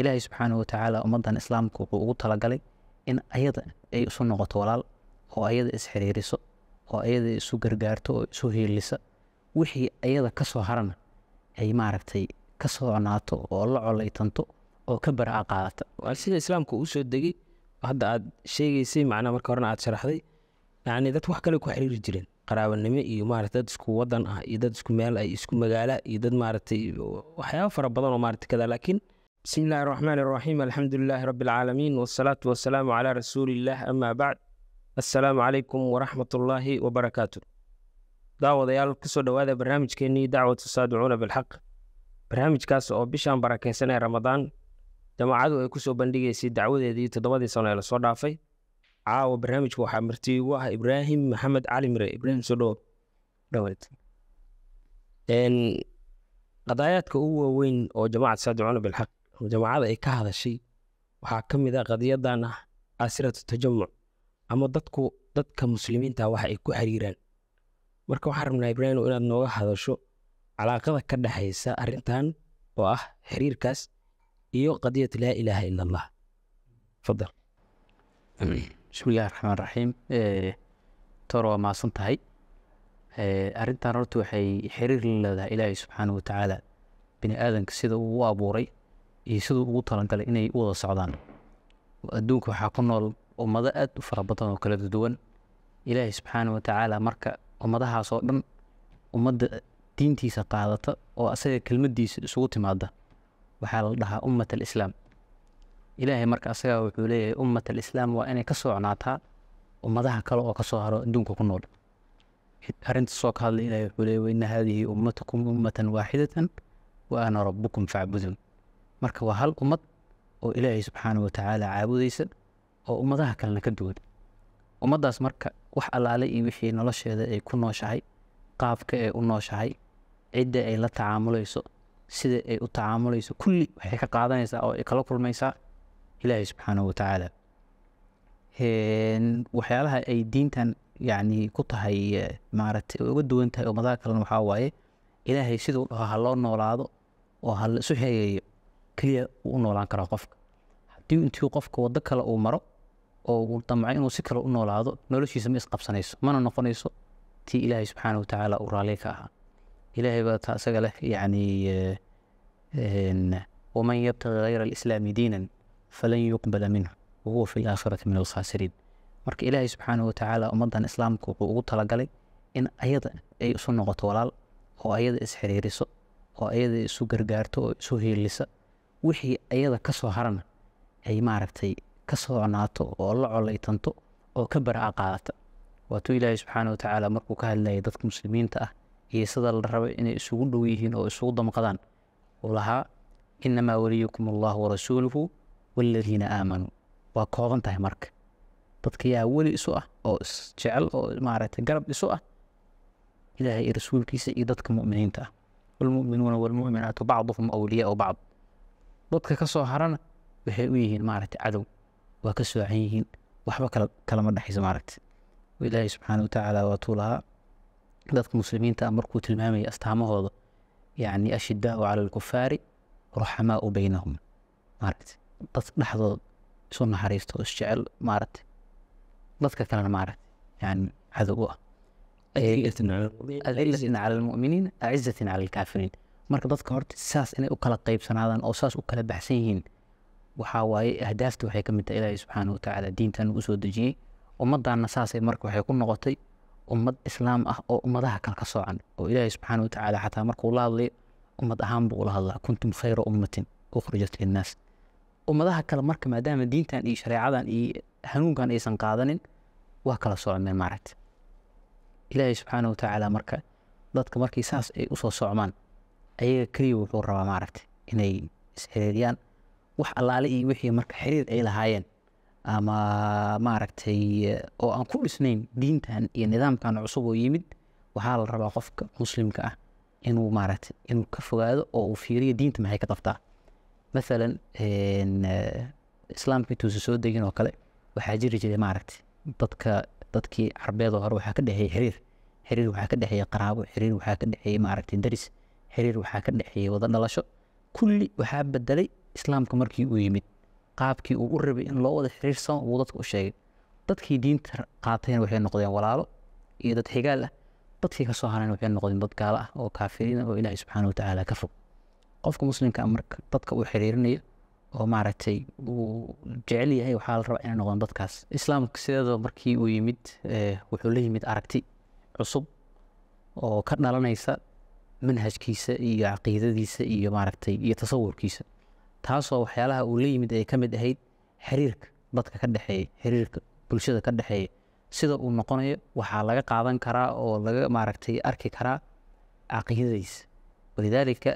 ilaahay subxaana watacaala ummadan islaamka wuxuu ugu talagalay in ayada ay isu noqoto walaal oo ayada isxiriiriso oo ayada isu gargaarto oo isu hiilisa wixii ayada kasoo harana ay maaragtay ka soconaato oo la colaytanto oo ka barca qaadata sida islaamka uu soo degay hadda aad sheegaysay macnaa marka horena aad sharaxday yacni dad wax kale ku xiriiri jireen qaraabanimo iyo maarata dad isku wadan ah iyo dad isku meel ah isku magaala iyo dad maaragtay waxyaaba fara badan oo maarata kada laakiin bismi illaahi raxmaan iraxiim alxamdulilaahi rabbi alcaalamiin wasalaatu wasalaamu calaa rasuuliillaah ama bacd assalaamu calaykum waraxmatullaahi wabarakaatu daawadayaal kusoo dhowaada barnaamijkeennii dacwatu saadicuuna bilxaq barnaamijkaas oo bishaan barakeysan ee ramadaan jamaacadu ay kusoo bandhigaysay dacwadeedii toddobadii sano ee lasoo dhaafay caawa barnaamijka waxaa marti ugu ah ibraahim maxamed cali mire ibraahim soo qadaayaadka ugu waaweyn oo jamacat saadicuuna bilxaq ama jamacada ay ka hadashay waxaa ka mid a qadiyadan ah aasiratu ah tajamuc ama dadku dadka muslimiinta ah waxa ay ku xiriiraan marka waxaan rabnaa ibraahim inaad nooga hadasho calaaqada ka dhexaysa arintan oo ah xiriirkaas iyo qadiyat laa ilaaha ila allah fadal bismillahi raxmaan raxiim eh, tor waa maasan tahay eh, arintan horta waxay xiriir la leedahay ilaahay subxaana watacaala bini aadanka sida uu u abuuray iyo siduu ugu talagalay inay u wada socdaan adduunka waxaa ku nool ummado aad u fara badan oo kala duwan ilaahay subxaana wa tacaala marka ummadahaas oo dhan ummadda diintiisa qaadata oo asaga kelmaddiisa isugu timaada waxaa la dhahaa ummat alislaam ilaahay marka asagaa wuxuu leeyahay ummat alislaam waa inay ka socnaataa ummadaha kale oo ka soo haro adduunka ku nool arrintaasoo ka hadlay ilahay wuxuu leeyahy waina haadihi ummatukum ummatan waaxidatan wa ana rabbukum facbuduun marka waa hal ummad oo ilaahay subxaana watacaala caabudaysa oo ummadaha kalena ka duwan ummaddaas marka wax allaale iyo wixii nolosheeda ay ku nooshahay qaabka ay u nooshahay cidda ay la tacaamulayso sida ay u tacaamulayso kulli waxay ka qaadanaysaa oo ay kala kulmaysaa ilaahay subxaana watacaala waxyaalaha ay diintan yacni ku tahay e, maaragtay uga duwan tahay ummadaha kalena waxaa waaye ilaahay siduu dhaho ha loo noolaado oo ha la isu heeyeeyo keliya u noolaan karaa qofka haddii intuu qofka wado kale uu maro oo uu damco inuu si kale u noolaado noloshiisa ma isqabsanayso mana noqonayso tii ilaahay subxaana watacaala uu raalli ka ahaa ilaahay baa ta isaga leh yacni waman yabtaqi hayra alislaami diinan falan yuqbala minhu wahuwa fi laakhirati min alkhaasiriin marka ilaahay subxaana watacaala ummaddan islaamka wuxuu ugu talagalay in ayada ay isu noqoto walaal oo ayada isxiriiriso oo ayada isu gargaarto oo isu hiilisa wixii ayada kasoo harana ay maaragtay ka soconaato oo la colaytanto oo ka baraac qaadata waatuu ilaahay subxaana wa tacaala markuu ka hadlayay dadka muslimiinta ah iyo sida la raba inay isugu dhow yihiin oo isugu damqadaan uu lahaa inamaa waliyukum allahu warasuuluhu waaladiina aamanuu waa kooban tahay marka dadka yaa weli isu ah oo isjecel oo maaragtay garab isu ah ilaahay iyo rasuulkiisa iyo dadka muminiinta ah waalmuminuuna waalmuminaatu bacduhum awliyaau bacd dadka kasoo harana waxay u yihiin maaragta cadow waa ka soocan yihiin waxba kal kalama dhexayso maaragta ilaahay subxaana watacaala waatuu lahaa dadka muslimiinta ah markuu tilmaamayay astaamahooda yani ashidaau cala alkufaari ruxamaau baynahum maaragta dad dhexdooda isu naxariisto isjecel maaragta dadka kalena maaragta yani cadow u ah adilatin cala almuminiin acizatin cala alkaafiriin marka dadka horta saas inay u kala qaybsanaadaan oo saas u kala baxsan yihiin waxaa waaye ahdaafta waxay ka mid tahay ilaahay subxaana wa tacaala diintan uu soo dejiyey ummaddaanna saasay marka waxay ku noqotay ummad islaam ah oo ummadaha kale ka soocan oo ilaahay subxaana wa tacaala xataa markuu la hadlayo ummad ahaan buu ula hadlaa kuntum khayra ummatin ukhrijat linnaas ummadaha kale marka maadaama diintan iyo shareecadan iyo hanuunkan aysan qaadanin waa kala socmeen maaragta ilaahay subxaana wa tacaala marka dadka markii saas ay usoo socmaan ayaga keliya wuxuu rabaa maaragta inay isxiriiriyaan wax allaale iyo wixii marka xiriir ay lahaayeen ama maaragtay eh, oo aan ku dhisnayn diintan iyo nidaamkan cusub oo yimid waxaa la rabaa qofka muslimka ah inuu maaragta inuu ka fogaado oo uu fiiriyo diinta maxay ka qabtaa maalan eh, islaamka intuusa soo degin oo kale waxaa jiri jiray maaragta dadka dadkii carbeed oo hore waxaa ka dhexeeyey xiriir xiriir waxaa ka dhexeeyey qaraabo xiriir waxaa ka dhexeeyey maaragtay daris xiriir waxaa ka dhexeeyey wada dhalasho kulli waxaa bedelay islaamka markii uu yimid qaabkii uu u rabay in loo wada xiriirsamo uu dadka u sheegay dadkii diinta qaatayna waxay noqdeen walaalo iyo dad xigaal ah dadkii kasoo harayna waxay noqdeen dad gaalo ah oo kaafiriina ah oo ilaahay subxaana watacaala ka fog qofka muslimka ah marka dadka uu xiriirinayo oo maaragtay uu jecel yahay waxaa la rabaa inay noqdeen dadkaas islaamka sideedaba markii uu yimid eh, wuxuu la yimid aragti cusub oo ka dhalanaysa manhajkiisa iyo caqiidadiisa iyo maaragtay iyo tasawurkiisa taasoo waxyaalaha uu la yimid ay ka mid ahayd xiriirka dadka ka dhexeeya xiriirka bulshada ka dhexeeya sida uu noqonayo waxaa laga qaadan karaa oo laga maaragtay arki karaa caqiidadiisa walidaalika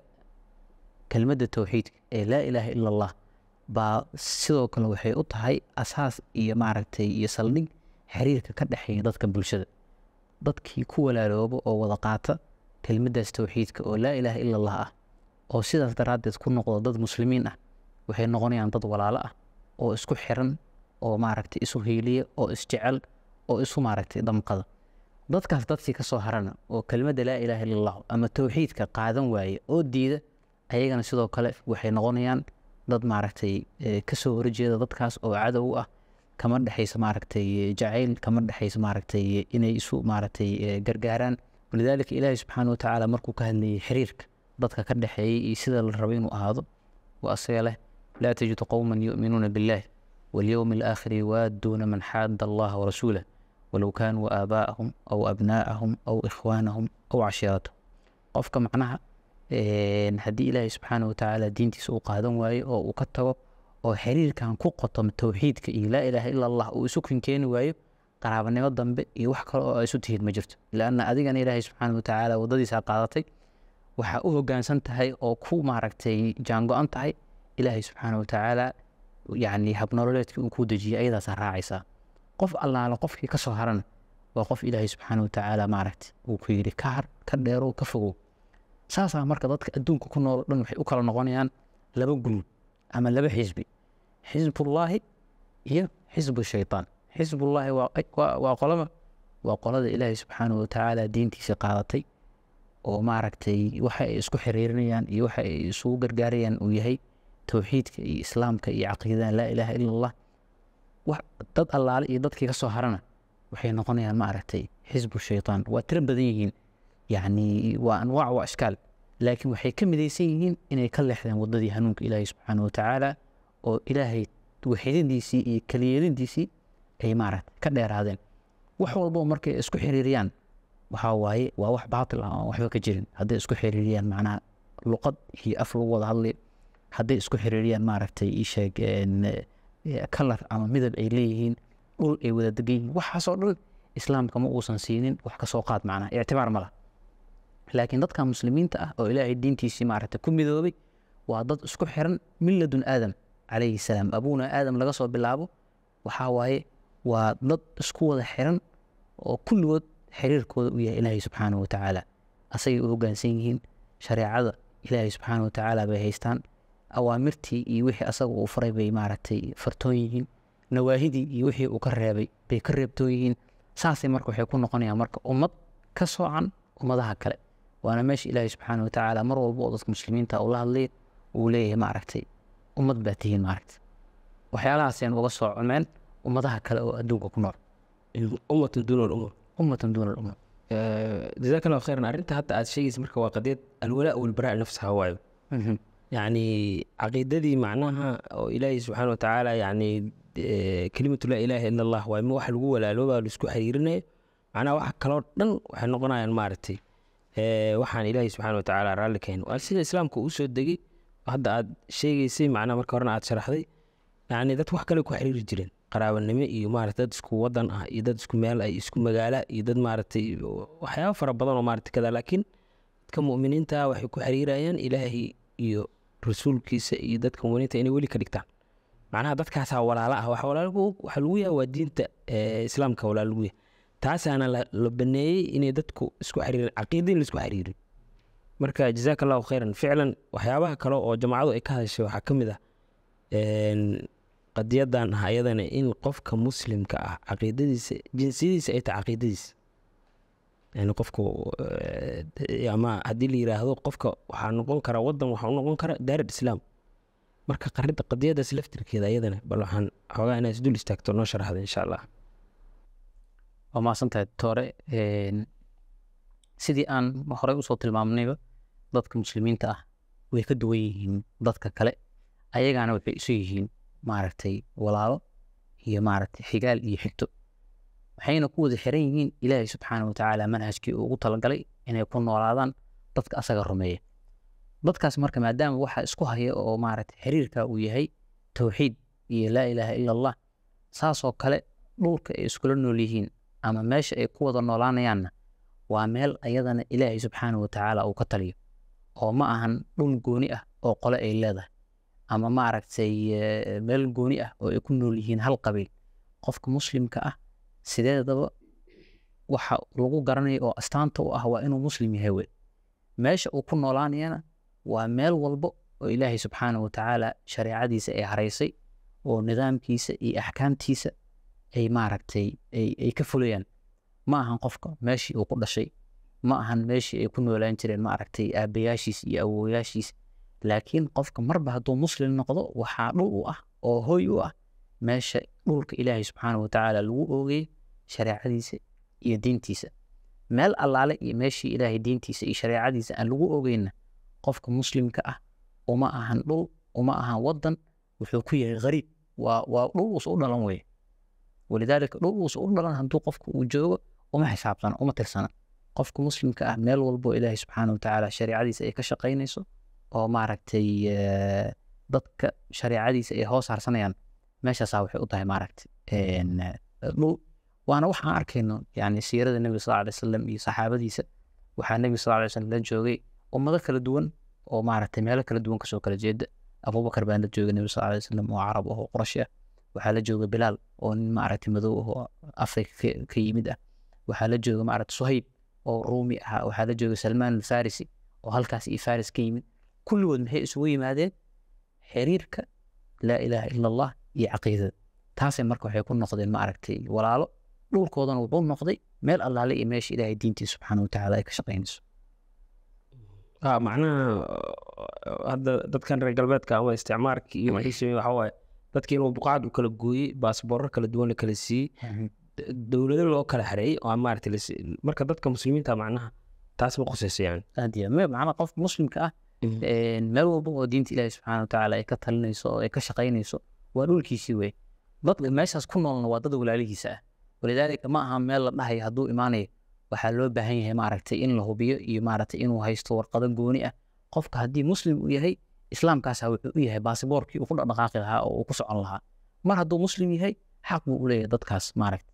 kelmadda towxiidka ee laa ilaaha ila allah baa sidoo kale waxay u tahay asaas iyo maaragtay iyo saldhig xiriirka ka dhexeeya dadka bulshada dadkii ku walaalooba oo wada qaata kelmadaas towxiidka oo laa ilaaha ila allah ah oo sidaas daraaddeed ku noqdo dad muslimiin ah waxay noqonayaan dad walaalo ah oo isku xiran oo maaragtay isu hiiliya oo isjecel oo isu maaragtay damqada dadkaas dadkii ka soo harana oo kelmadda laa ilaaha illa allahu ama towxiidka qaadan waaye oo diida ayagana sidoo kale waxay noqonayaan dad maaragtay eh, kasoo horjeeda dadkaas oo cadow ah kama dhexaysa maaragtay eh, jacayl kama dhexaysa maaragtay eh, inay isu maaragtay gargaaraan ولذلك إلهي سبحانه وتعالى مركو كهني حريرك ضدك حي يسيد الربين وهذا وأصيلة لا تجد قوما يؤمنون بالله واليوم الآخر يوادون من حاد الله ورسوله ولو كانوا آباءهم أو أبناءهم أو إخوانهم أو عشيرتهم قفك معناها إن إيه، هدي إلهي سبحانه وتعالى دين تسوق هذا واي أو كتب أو حرير كان كوقة التوحيد كإله إله إلا الله وسكن كين وايب qaraabannimo dambe iyo wax kale oo a isu tihiid ma jirto leanna adigana ilaahay subxaana watacaala waddadiisaa qaadatay waxaa u hoggaansan tahay oo ku maaragtay jaango-an tahay ilaahay subxaana watacaala yacni habnololeedkii uu kuu dejiyay ayadaasaa raacaysaa qof allaale qofkii ka soo harana waa qof ilaahay subxaana watacaala maaragtay uu ku yidhi ka har ka dheerow ka fogow saasaa marka dadka adduunka ku noolo dhan waxay u kala noqonayaan laba guluub ama laba xisbi xisbullaahi iyo xisbu shaytaan xisbullaahi waa qolaba waa qolada ilaahay subxaana watacaala diintiisa qaadatay oo maaragtay waxa ay isku xiriirinayaan iyo waxa ay isugu gargaarayaan uu yahay towxiidka iyo islaamka iyo caqiidadan laa ilaaha ila allah dad allaale iyo dadkii ka soo harana waxay noqonayaan maaragtay xisbu shaytaan waa tiro badan yihiin yacni waa anwaac waa ishkaal laakiin waxay ka midaysan yihiin inay ka leexdeen wadadii hanuunka ilaahay subxaana watacaala oo ilaahay waxidadiisii iyo keliyadidiisii ay maaragta ka dheeraadeen wax walbo markay isku xiriiriyaan waxaa waa wax baatil ah oon waxba ka jirin hadday isku xiriiriyaan macnaha luqad iyo af lagu wada hadli hadday isku xiriiriyaan maaragtay isheeg e, kalar ama midab ay leeyihiin dhul ay wada degan waxaasoo dhan islaamka ma uusan siinin wax ka qaad macnaha ictibaar ma lah laakiin dadka muslimiinta ah oo ilaahay diintiisii maaragtay ku midoobay waa dad isku xiran min aadam calayhi salaam abuuna aadam laga soo bilaabo waxaa waaye waa dad isku wada xiran oo kulligood xiriirkooda u yahay ilaahay subxaana wa tacaala asagay u hogaansan yihiin shareecada ilaahay subxaana wa tacaala bay haystaan awaamirtii iyo wixii asaga uu faray bay maaragtay fartoon yihiin nawaahidii iyo wixii uu ka reebay bay ka reebtoon yihiin saasay marka waxay ku noqonayaan marka ummad ka soocan ummadaha kale waana meesha ilaahay subxaana wa tacaala mar walba oo dadka muslimiinta ula hadlaya uu leeyahay maaragtay ummad baa tihiin maaragta waxyaalahaaseen uga soo cumeen ummadaha kale oo adduunka ku nool ummatan duuna lumur ummatan duuna lumur jazaak khayran arrinta hadda aad sheegaysa marka waa qadiyad alwalaa walbaraa nafsaha waayo mhm. yacni caqiidadii macnaha oo ilaahay subxaana watacaala yacni kelimatu laa ilaaha ila allah waayo ma wax lagu walaaloobaa laisku xiriirinaya macnaha wax kaloo dhan waxay noqonayaan maaragtay waxaan ilaahay subxaana watacaala raalli kahin waa sida islaamka uu degay hadda aad sheegaysay macnaha marka horena aad sharaxday yacni dad wax kale ku xiriiri jireen qaraabanimo iyo maarata dad isku wadan ah iyo dad isku meel ah isku magaala iyo dad maaratay waxyaaba fara badan oo maarata kada laakiin dadka muminiinta ah waxay ku xiriirayaan ilaahay iyo rasuulkiisa iyo dadka muminiinta inay weli ka dhigtaan macnaha dadkaasaa walaalo ah waxa lagu yaha waa diinta islaamka walaalo lagu yaha taasaana la baneeyey inay dadku isku xiriirin caqiida in laisku xiriirin marka jazaak allahu khayran ficlan waxyaabaha kale oo jamaacadu ay ka hadashay waxaa ka mid ah qadiyadan ah ayadana in qofka muslimka ah caqiidadiisa jinsiyadiisa ay tahay caqiidadiisa yani qofka eh, ama haddii la yiraahdo qofka waxaa noqon karaa wadan waxaa u noqon kara daarad islaam marka qarida qadiyadaas laftirkeeda ayadana bal waxaan xoogaa inaa isdul istaagto noo sharaxda insha allah waa mahadsantahay doktore sidii aan horey usoo tilmaamnayba dadka muslimiinta ah way ka duwan yihiin dadka kale ayagaana waxay isu yihiin maaragtay walaalo iyo maaragtay xigaal iyo xigto waxayna ku wada xiran yihiin ilaahay subxaana watacaala manhajkii uu ugu talagalay inay ku noolaadaan dadka asaga rumeeya dadkaas marka maadaama waxaa isku haya oo maaragtay xiriirka uu yahay towxiid iyo laa ilaaha ila allah saasoo kale dhulka ay iskula nool yihiin ama meesha ay ku wada noolaanayaanna waa meel ayadana ilaahay subxaana watacaala uu ka taliyo oo ma ahan dhul gooni ah oo qole ay leedahay ama maaragtay eh, meel gooni ah oo ay ku nool yihiin hal qabiil qofka muslimka ah sideedaba waxa lagu garanaya oo astaanta u ah waa inuu muslim yahay wey meesha uu ku noolaanayana waa meel walbo oo ilaahay subxaanahu watacaala shareecadiisa ay haraysay oo nidaamkiisa iyo axkaamtiisa ay maaragtay ay ka fulayaan ma ahan qofka meeshii uu ku dhashay ma ahan meeshii ay ku noolaan jireen maaragtay aabayaashiis iyo awooyaashiis laakiin qofka marba hadduu muslim noqdo waxaa dhul u ah oo hoy u ah meesha dhulka ilaahay subxaana watacaala lagu oogay shareecadiisa iyo diintiisa meel allaale iyo meeshii ilaahay diintiisa iyo shareecadiisa aan lagu oogeyna qofka muslimka ah uma ahan dhul uma ahan wadan wuxuu ku yahay hariib waa dhul uus u dhalan weye walidaalika dhul uus u dhalan hadduu qofka uu joogo uma xisaabsana uma tirsana qofka muslimka ah meel walbo ilaahay subxaana watacaala shareecadiisa ay ka shaqaynayso oo maaragtay eh, dadka shareecadiisa ay hoos harsanayaan meeshaasaa waxay u tahay maaragta dhul waana waxa arkayno yani siirada nebiga sal alay slam iyo saxaabadiisa waxaa nebiga sal alay slam la joogay ummado kala duwan oo maaragtay meelo kala duwan kasoo kala jeeda abubakar baa la joogay nebiga sal alay slam oo carab ah oo qurashi ah waxaa la jooga bilaal oo nin maaragtay madow ah oo afrika ka yimid ah waxaa la jooga maaragtay suhayb oo ruumi ah waxaa la jooga salmaan alfarisi oo halkaas iyo faris ka yimid kulligood maxay isugu yimaadeen xiriirka laa ilaaha ila allah iyo caqiidada taasay marka waxay ku noqdeen ma aragtay walaalo dhulkoodana wuxuu noqday meel allaale iyo meesha ilaahay diintii subxaana watacaala ay ka shaqaynayso macnaha hadda dadkan reer galbeedka ama isticmaarka iyo maxay waxa waaye inuu buqaad u kala gooyey baasboorar kala duwan la kala siiyey dowlado loo kala hareeyey oo maaragtay marka dadka muslimiinta macnaha taas ma quseysayaan aad iyo macnaha qofka muslimka ah meel walba oo diinta ilaahi subxaana watacaala ay ka talinayso oo ay ka shaqaynayso waa dhulkiisii wey dadka meeshaas ku noolna waa dad walaalihiisa ah walidaalika ma aha meel la dhahay hadduu imaanayo waxaa loo baahan yahay maaragtay in la hubiyo iyo maaragtay inuu haysto warqado gooni ah qofka haddii muslim uu yahay islaamkaasa wuxuu u yahay baasiboorkii uu ku dhaqdhaqaaqi lahaa oo uu ku socon lahaa mar hadduu muslim yahay xaq buu u leeyahay dadkaas maaragtay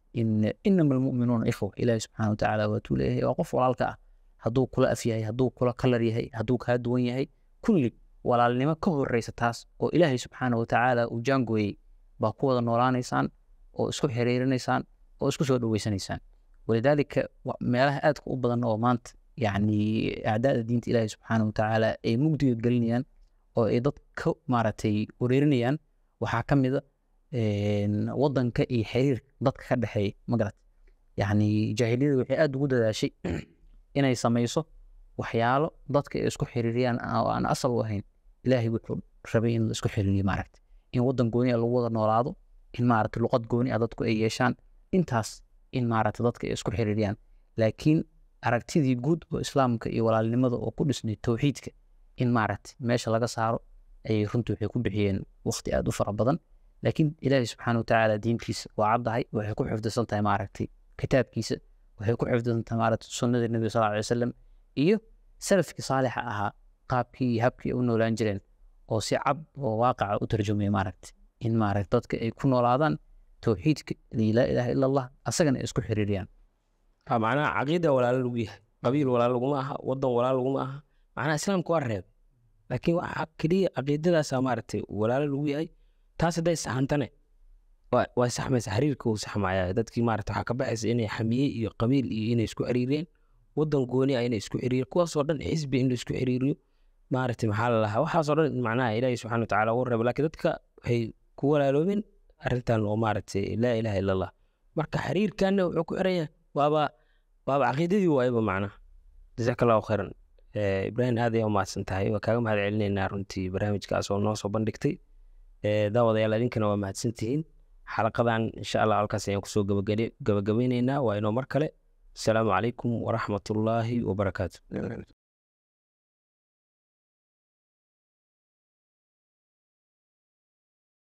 inama almu'minuuna ikhwa ilaahi subxaana watacaala waatuu leeyahay waa qof walaalka ah hadduu kula af yahay hadduu kula kalar yahay hadduu kaa duwan yahay kulli walaalnimo ka horeysa taas oo ilaahay subxaana watacaala uu jaangooyey baa ku wada noolaanaysaan oo isku xiriirinaysaan oo isku soo dhaweysanaysaan walidaalika meelaha aadka u badan oo maanta yacni acdaada diinta ilaahay subxaana watacaala ay mugdiga gelinayaan oo ay dad ka maaragtay wareerinayaan waxaa ka mida wadanka iyo xiriirka dadka ka dhexeeya magarad yacni jaahiliyada waxay aada ugu dadaashay inay samayso waxyaalo dadka ay isku xiriiriyaan oo aan asal u ahayn ilaahay wuxuu rabay in la isku xiriiriyo maaragta in waddan gooni a ah lagu wada noolaado in maaragta luqad gooni a ah dadku ay yeeshaan intaas in maaragta dadka ay isku xiriiriyaan laakiin aragtidii guud oo islaamka iyo walaalnimada oo ku dhisnay towxiidka in maaragta meesha laga saaro ayay runtii waxay ku bixiyeen waqti aada u fara badan laakiin ilaahay subxaana watacaala diintiisa waa caddahay waxay ku xifdisan tahay maaragtay kitaabkiisa waxay ku xifdisantaa maarata sunnadii nabiga sal alay wasalam iyo salafkii saalixa ahaa qaabkii iyo habkii u noolaan jireen oo si cab oo waaqaca u tarjumaya maaragta in maarata dadka ay ku noolaadaan towxiidka laa ilaaha ila allah asagana ay isku xiriiriyaan macnaha caqiida walaalo lagu yahay qabiil walaalo laguma aha wadan walaalo laguma aha macnaha islaamka waa reeb laakiin waxa keliya caqiidadaasa maaragtay walaalo lagu yahay taas hadday saxantane waa saxmaysa xiriirka uu saxmaya dadkii maarata waxaa ka baxaysa inay xamiye iyo qabiil iyo inay isku xiriireen wadan gooni ah inay isku xiriireen kuwaasoo dhan xisbi in la isku xiriiriyo maarata maxaa la waxaasoo dhan macnaha ilaahi subxana watacaala ugu reeba laakiin dadka waxay ku walaaloobeen arrintan oo maarata laa ilaaha ila allah marka xiriirkanna wuxuu ku xiranya waaba waaba caqiidadii waayaba macnaha jazaaka allahu khayran eh, ibraahim aad ayaa umahadsan tahay waa kaaga mahad celinaynaa runtii barnaamijkaas oo noo soo bandhigtay eh, daawadayaal idinkana waa mahadsantihiin xalaqadan insha allah halkaas ayaan kusoo gabagabeyneynaa waa inoo mar kale asalaamu calaykum waraxmatullaahi wabarakaatu